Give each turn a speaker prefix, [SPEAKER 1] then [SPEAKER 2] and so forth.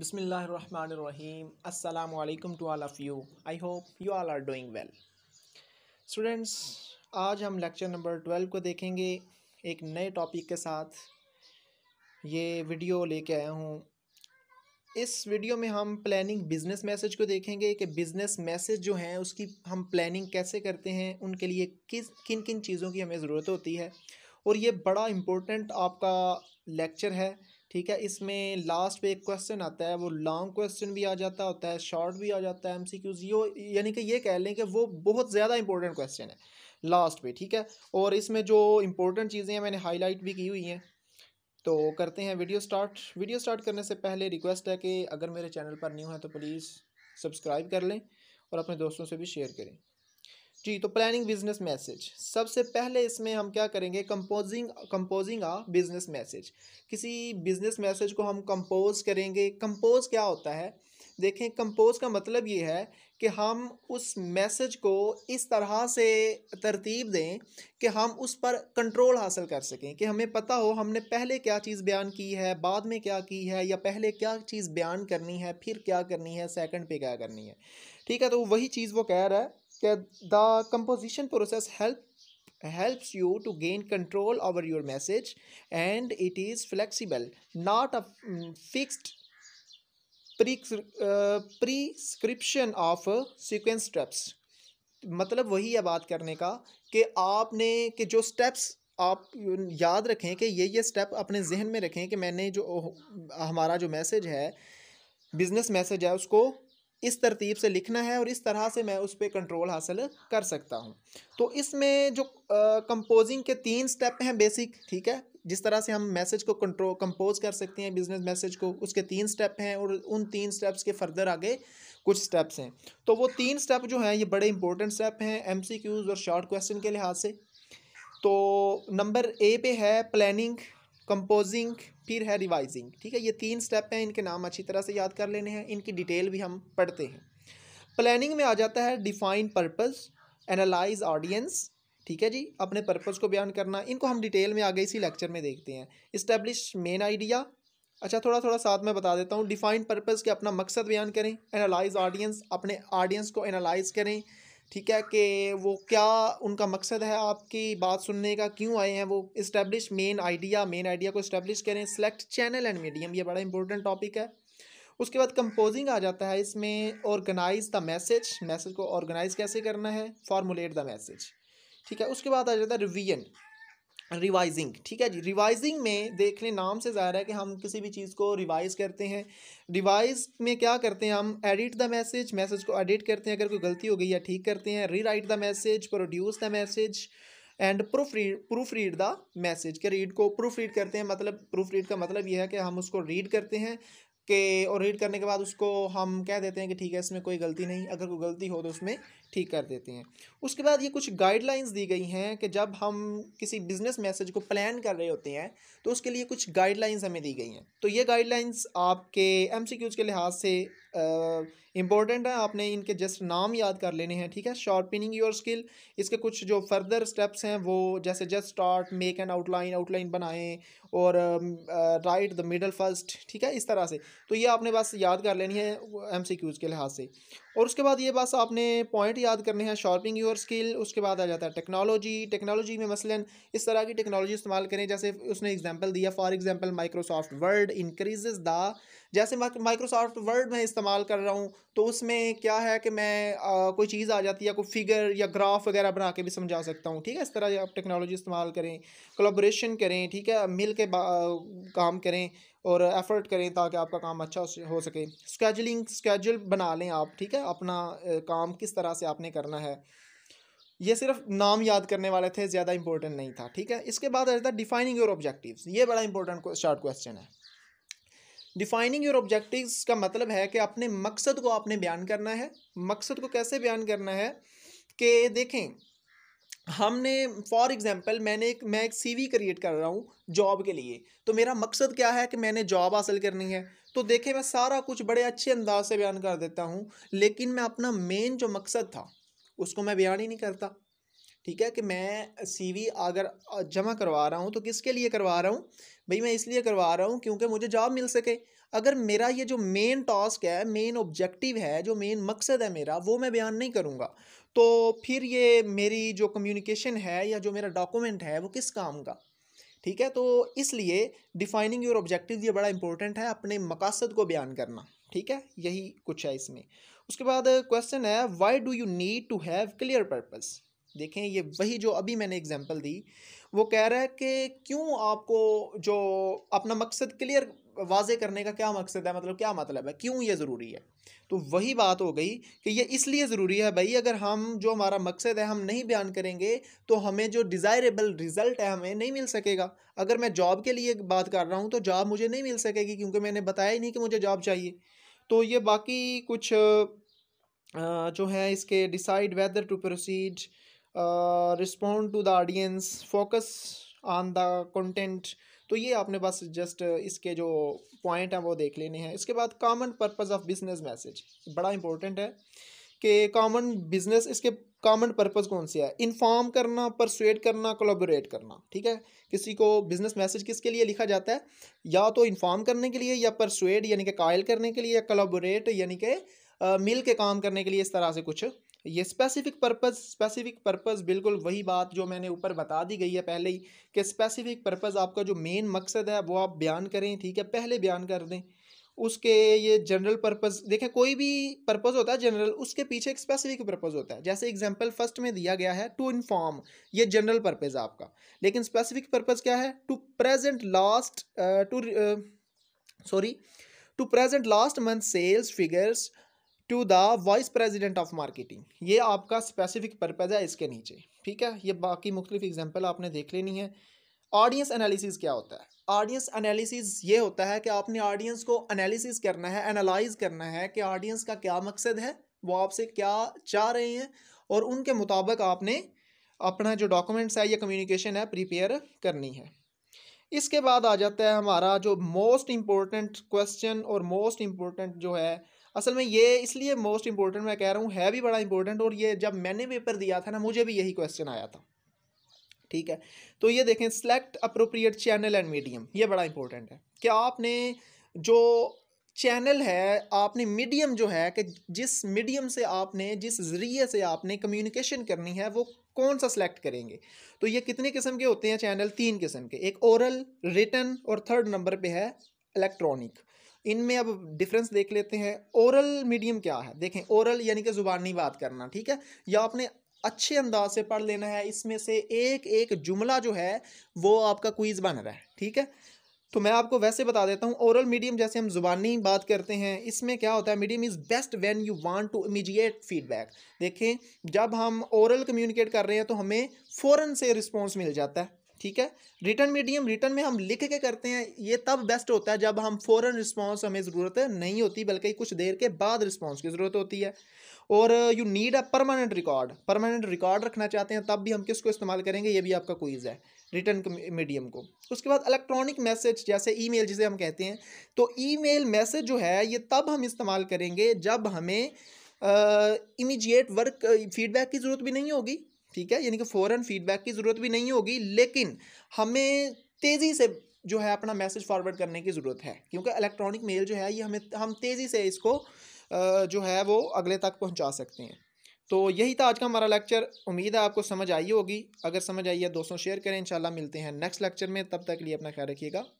[SPEAKER 1] Bismillahirrahmanirrahim. Assalamu to all of you I hope you all are doing well students आज हम lecture number twelve को देखेंगे एक नए टॉपिक के साथ ये वीडियो लेके आया हूँ इस वीडियो में हम प्लानिंग बिजनेस मैसेज को देखेंगे कि बिजनेस मैसेज जो हैं उसकी हम प्लानिंग कैसे करते हैं उनके लिए किस किन किन चीज़ों की हमें ज़रूरत होती है और ये बड़ा इम्पोर्टेंट आपका लेक्चर है ठीक है इसमें लास्ट पे एक क्वेश्चन आता है वो लॉन्ग क्वेश्चन भी आ जाता होता है शॉर्ट भी आ जाता है एम सी क्यूज यो यानी कि ये कह लें कि वो बहुत ज़्यादा इंपॉर्टेंट क्वेश्चन है लास्ट पे ठीक है और इसमें जो इंपॉर्टेंट चीज़ें हैं मैंने हाईलाइट भी की हुई हैं तो करते हैं वीडियो स्टार्ट वीडियो स्टार्ट करने से पहले रिक्वेस्ट है कि अगर मेरे चैनल पर न्यू है तो प्लीज़ सब्सक्राइब कर लें और अपने दोस्तों से भी शेयर करें जी तो प्लानिंग बिजनेस मैसेज सबसे पहले इसमें हम क्या करेंगे composing composing a business message किसी बिजनेस मैसेज को हम कंपोज करेंगे कंपोज क्या होता है देखें कंपोज का मतलब ये है कि हम उस मैसेज को इस तरह से तरतीब दें कि हम उस पर कंट्रोल हासिल कर सकें कि हमें पता हो हमने पहले क्या चीज़ बयान की है बाद में क्या की है या पहले क्या चीज़ बयान करनी है फिर क्या करनी है सेकंड पे क्या करनी है ठीक है तो वही चीज़ वो कह रहा है the composition process help helps you to gain control over your message and it is flexible not a fixed pre uh, prescription of sequence steps मतलब वही है बात करने का कि आपने के जो स्टेप्स आप याद रखें कि ये ये स्टेप अपने जहन में रखें कि मैंने जो हमारा जो मैसेज है बिज़नेस मैसेज है उसको इस तरतीब से लिखना है और इस तरह से मैं उस पर कंट्रोल हासिल कर सकता हूँ तो इसमें जो कंपोजिंग के तीन स्टेप हैं बेसिक ठीक है जिस तरह से हम मैसेज को कंट्रोल कंपोज कर सकते हैं बिजनेस मैसेज को उसके तीन स्टेप हैं और उन तीन स्टेप्स के फर्दर आगे कुछ स्टेप्स हैं तो वो तीन स्टेप जो हैं ये बड़े इंपॉर्टेंट स्टेप हैं एम और शॉर्ट क्वेश्चन के लिहाज से तो नंबर ए पे है प्लानिंग कंपोजिंग फिर है रिवाइजिंग ठीक है ये तीन स्टेप हैं इनके नाम अच्छी तरह से याद कर लेने हैं इनकी डिटेल भी हम पढ़ते हैं प्लानिंग में आ जाता है डिफाइन पर्पस एनालाइज ऑडियंस ठीक है जी अपने पर्पस को बयान करना इनको हम डिटेल में आगे इसी लेक्चर में देखते हैं इस्टेब्लिश मेन आइडिया अच्छा थोड़ा थोड़ा साथ में बता देता हूँ डिफाइंड पर्पज़ के अपना मकसद बयान करें एनालाइज ऑडियंस अपने ऑडियंस को एनालाइज करें ठीक है कि वो क्या उनका मकसद है आपकी बात सुनने का क्यों आए हैं वो establish main idea main idea को इस्टेब्लिश करें सेलेक्ट चैनल एंड मीडियम ये बड़ा इंपॉर्टेंट टॉपिक है उसके बाद कंपोजिंग आ जाता है इसमें ऑर्गेनाइज द मैसेज मैसेज को ऑर्गेनाइज कैसे करना है फॉर्मुलेट द मैसेज ठीक है उसके बाद आ जाता है रिवीजन रिवाइजिंग ठीक है जी रिवाइजिंग में देख लें नाम से ज़ाहिर है कि हम किसी भी चीज़ को रिवाइज़ करते हैं रिवाइज में क्या करते हैं हम एडिट द मैसेज मैसेज को एडिट करते हैं अगर कोई गलती हो गई या ठीक करते हैं rewrite the message produce the message and proofread proofread the message के रीड को प्रूफ रीड करते हैं मतलब प्रूफ रीड का मतलब यह है कि हम उसको रीड करते हैं के और रीड करने के बाद उसको हम कह देते हैं कि ठीक है इसमें कोई गलती नहीं अगर कोई गलती हो तो उसमें ठीक कर देते हैं उसके बाद ये कुछ गाइडलाइंस दी गई हैं कि जब हम किसी बिज़नेस मैसेज को प्लान कर रहे होते हैं तो उसके लिए कुछ गाइडलाइंस हमें दी गई हैं तो ये गाइडलाइंस आपके एम के लिहाज से इम्पॉर्टेंट है आपने इनके जस्ट नाम याद कर लेने हैं ठीक है शॉर्पिनिंग योर स्किल इसके कुछ जो फर्दर स्टेप्स हैं वो जैसे just start make an outline outline बनाएं और राइट द मिडल फर्स्ट ठीक है इस तरह से तो ये आपने बस याद कर लेनी है एम के लिहाज से और उसके बाद ये बस आपने पॉइंट याद करने हैं शॉर्पिंग योर स्किल उसके बाद आ जाता है टेक्नोलॉजी टेक्नोलॉजी में मसलन इस तरह की टेक्नोलॉजी इस्तेमाल करें जैसे उसने एग्जांपल दिया for example Microsoft Word increases the जैसे माइक्रोसॉफ्ट वर्ड में इस्तेमाल कर रहा हूँ तो उसमें क्या है कि मैं आ, कोई चीज़ आ जाती है कोई फिगर या ग्राफ वगैरह बना के भी समझा सकता हूँ ठीक है इस तरह आप टेक्नोलॉजी इस्तेमाल करें कोलाब्रेशन करें ठीक है मिल के काम करें और एफ़र्ट करें ताकि आपका काम अच्छा हो सके स्केजलिंग स्केजल बना लें आप ठीक है अपना काम किस तरह से आपने करना है ये सिर्फ नाम याद करने वाले थे ज़्यादा इंपॉर्टेंट नहीं था ठीक है इसके बाद आ जाता डिफाइनिंग योर ऑब्जेक्टिव्स ये बड़ा इंपॉर्टेंट शार्ट क्वेश्चन है डिफाइनिंग योर ऑब्जेक्टिव्स का मतलब है कि अपने मकसद को आपने बयान करना है मकसद को कैसे बयान करना है कि देखें हमने फॉर एग्ज़ाम्पल मैंने एक मैं एक सीवी क्रिएट कर रहा हूँ जॉब के लिए तो मेरा मकसद क्या है कि मैंने जॉब हासिल करनी है तो देखे मैं सारा कुछ बड़े अच्छे अंदाज से बयान कर देता हूँ लेकिन मैं अपना मेन जो मकसद था उसको मैं बयान ही नहीं करता ठीक है कि मैं सीवी अगर जमा करवा रहा हूँ तो किसके लिए करवा रहा हूँ भाई मैं इसलिए करवा रहा हूँ क्योंकि मुझे जॉब मिल सके अगर मेरा ये जो मेन टास्क है मेन ऑब्जेक्टिव है जो मेन मकसद है मेरा वो मैं बयान नहीं करूँगा तो फिर ये मेरी जो कम्युनिकेशन है या जो मेरा डॉक्यूमेंट है वो किस काम का ठीक है तो इसलिए डिफाइनिंग योर ऑब्जेक्टिव ये बड़ा इंपॉर्टेंट है अपने मकासद को बयान करना ठीक है यही कुछ है इसमें उसके बाद क्वेश्चन है why do you need to have clear purpose देखें ये वही जो अभी मैंने एग्जांपल दी वो कह रहा है कि क्यों आपको जो अपना मकसद क्लियर वाजे करने का क्या मकसद है मतलब क्या मतलब है क्यों ये ज़रूरी है तो वही बात हो गई कि ये इसलिए ज़रूरी है भाई अगर हम जो हमारा मकसद है हम नहीं बयान करेंगे तो हमें जो डिज़ायरेबल रिज़ल्ट है हमें नहीं मिल सकेगा अगर मैं जॉब के लिए बात कर रहा हूँ तो जॉब मुझे नहीं मिल सकेगी क्योंकि मैंने बताया ही नहीं कि मुझे जॉब चाहिए तो ये बाकी कुछ जो है इसके decide whether to proceed respond to the audience focus on the content तो ये आपने बस जस्ट uh, इसके जो पॉइंट हैं वो देख लेने हैं इसके बाद common purpose of business message बड़ा इंपॉर्टेंट है कि कॉमन बिजनेस इसके कॉमन पर्पज़ कौन से है इन्फॉर्म करना परसुएट करना कोलाबोरेट करना ठीक है किसी को बिजनेस मैसेज किसके लिए लिखा जाता है या तो इन्फॉर्म करने के लिए या परसुएट यानी कि कायल करने के लिए या कोलाबोरेट यानी कि uh, मिल के काम करने के लिए इस तरह से कुछ ये स्पेसिफिक पर्पस स्पेसिफिक पर्पज़ बिल्कुल वही बात जो मैंने ऊपर बता दी गई है पहले ही कि स्पेसिफिक पर्पज़ आपका जो मेन मकसद है वो आप बयान करें ठीक है पहले बयान कर दें उसके ये जनरल पर्पज़ देखें कोई भी पर्पज़ होता है जनरल उसके पीछे एक स्पेसिफिक पर्पज़ होता है जैसे एग्जांपल फर्स्ट में दिया गया है टू इन्फॉर्म ये जनरल पर्पस आपका लेकिन स्पेसिफिक पर्पज़ क्या है to present last to sorry to present last month sales figures to the vice president of marketing ये आपका स्पेसिफिक पर्पज़ है इसके नीचे ठीक है ये बाकी मुख्तफ एग्जाम्पल आपने देख लेनी है ऑडियंस एनालिसिस क्या होता है ऑडियंस एनालिसिस ये होता है कि आपने ऑडियंस को एनालिसिस करना है एनालाइज करना है कि ऑडियंस का क्या मकसद है वो आपसे क्या चाह रहे हैं और उनके मुताबिक आपने अपना जो डॉक्यूमेंट्स है या कम्युनिकेशन है प्रिपेयर करनी है इसके बाद आ जाता है हमारा जो मोस्ट इम्पोर्टेंट क्वेश्चन और मोस्ट इम्पोर्टेंट जो है असल में ये इसलिए मोस्ट इंपॉर्टेंट मैं कह रहा हूँ है भी बड़ा इंपॉर्टेंट और ये जब मैंने पेपर दिया था ना मुझे भी यही क्वेश्चन आया था ठीक है तो ये देखें select appropriate channel and medium ये बड़ा इंपॉर्टेंट है कि आपने जो चैनल है आपने मीडियम जो है कि जिस मीडियम से आपने जिस ज़रिए से आपने कम्युनिकेशन करनी है वो कौन सा सिलेक्ट करेंगे तो ये कितने किस्म के होते हैं चैनल तीन किस्म के एक ओरल रिटर्न और थर्ड नंबर पे है इलेक्ट्रॉनिक इनमें अब डिफरेंस देख लेते हैं ओरल मीडियम क्या है देखें ओरल यानी कि ज़ुबानी बात करना ठीक है या आपने अच्छे अंदाज से पढ़ लेना है इसमें से एक एक जुमला जो है वो आपका क्वीज़ बन रहा है ठीक है तो मैं आपको वैसे बता देता हूँ ओरल मीडियम जैसे हम जुबानी बात करते हैं इसमें क्या होता है medium is best when you want to immediate feedback देखें जब हम ओरल कम्युनिकेट कर रहे हैं तो हमें फ़ौरन से रिस्पॉन्स मिल जाता है ठीक है रिटर्न मीडियम रिटर्न में हम लिख के करते हैं ये तब बेस्ट होता है जब हम फ़ौरन रिस्पॉन्स हमें ज़रूरत नहीं होती बल्कि कुछ देर के बाद रिस्पॉन्स की ज़रूरत होती है और you need a permanent record permanent record रखना चाहते हैं तब भी हम किसको इस्तेमाल करेंगे ये भी आपका क्वीज़ है रिटर्न मीडियम को उसके बाद इलेक्ट्रॉनिक मैसेज जैसे मेल जिसे हम कहते हैं तो मेल मैसेज जो है ये तब हम इस्तेमाल करेंगे जब हमें इमीजिएट वर्क फीडबैक की ज़रूरत भी नहीं होगी ठीक है यानी कि फ़ौरन फीडबैक की ज़रूरत भी नहीं होगी लेकिन हमें तेज़ी से जो है अपना मैसेज फॉरवर्ड करने की ज़रूरत है क्योंकि इलेक्ट्रॉनिक मेल जो है ये हमें हम तेज़ी से इसको जो है वो अगले तक पहुंचा सकते हैं तो यही था आज का हमारा लेक्चर उम्मीद है आपको समझ आई होगी अगर समझ आई है दोस्तों शेयर करें इंशाल्लाह मिलते हैं नेक्स्ट लेक्चर में तब तक के लिए अपना ख्याल रखिएगा